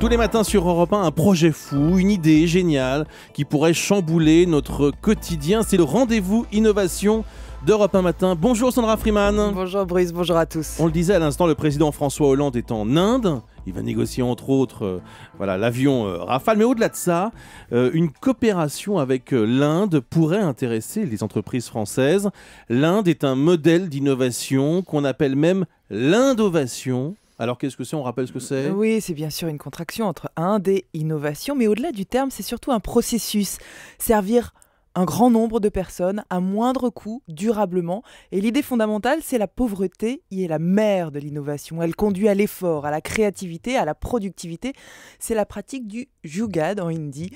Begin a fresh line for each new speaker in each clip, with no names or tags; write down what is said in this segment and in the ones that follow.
Tous les matins sur Europe 1, un projet fou, une idée géniale qui pourrait chambouler notre quotidien. C'est le rendez-vous innovation d'Europe 1 Matin. Bonjour Sandra Freeman. Bonjour Brice, bonjour à tous. On le disait à l'instant, le président François Hollande est en Inde. Il va négocier entre autres euh, voilà l'avion euh, Rafale. Mais au-delà de ça, euh, une coopération avec l'Inde pourrait intéresser les entreprises françaises. L'Inde est un modèle d'innovation qu'on appelle même l'Indovation. Alors qu'est-ce que c'est On rappelle ce que c'est
Oui, c'est bien sûr une contraction entre un et innovation, mais au-delà du terme, c'est surtout un processus. Servir un grand nombre de personnes à moindre coût, durablement. Et l'idée fondamentale, c'est la pauvreté y est la mère de l'innovation. Elle conduit à l'effort, à la créativité, à la productivité. C'est la pratique du jugad en hindi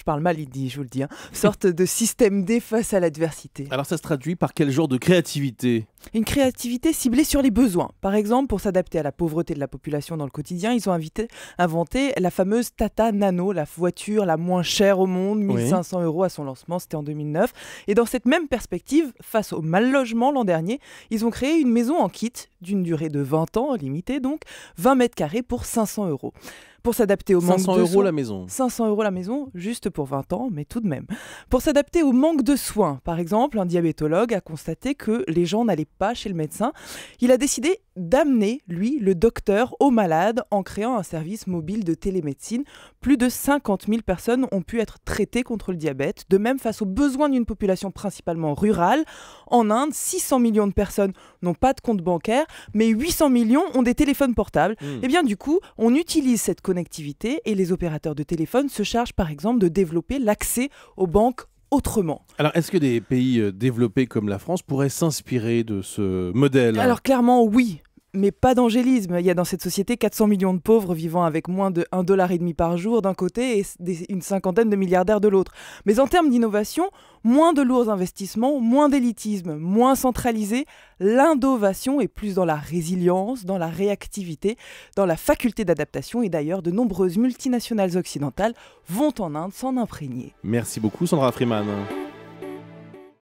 je parle mal il dit, je vous le dis, hein. sorte de système D face à l'adversité.
Alors ça se traduit par quel genre de créativité
Une créativité ciblée sur les besoins. Par exemple, pour s'adapter à la pauvreté de la population dans le quotidien, ils ont invité, inventé la fameuse Tata Nano, la voiture la moins chère au monde, 1500 euros à son lancement, c'était en 2009. Et dans cette même perspective, face au mal logement l'an dernier, ils ont créé une maison en kit d'une durée de 20 ans, limitée donc, 20 mètres carrés pour 500 euros. Pour s'adapter au de euros la maison. 500 euros la maison, juste pour 20 ans, mais tout de même. Pour s'adapter au manque de soins, par exemple, un diabétologue a constaté que les gens n'allaient pas chez le médecin. Il a décidé d'amener, lui, le docteur au malade en créant un service mobile de télémédecine. Plus de 50 000 personnes ont pu être traitées contre le diabète. De même, face aux besoins d'une population principalement rurale, en Inde, 600 millions de personnes n'ont pas de compte bancaire, mais 800 millions ont des téléphones portables. Hmm. Et eh bien du coup, on utilise cette connectivité et les opérateurs de téléphone se chargent par exemple de développer l'accès aux banques autrement.
Alors, est-ce que des pays euh, développés comme la France pourraient s'inspirer de ce modèle Alors,
clairement, oui mais pas d'angélisme. Il y a dans cette société 400 millions de pauvres vivant avec moins de 1,5$ par jour d'un côté et une cinquantaine de milliardaires de l'autre. Mais en termes d'innovation, moins de lourds investissements, moins d'élitisme, moins centralisé, l'innovation est plus dans la résilience, dans la réactivité, dans la faculté d'adaptation et d'ailleurs de nombreuses multinationales occidentales vont en Inde s'en imprégner.
Merci beaucoup Sandra Freeman.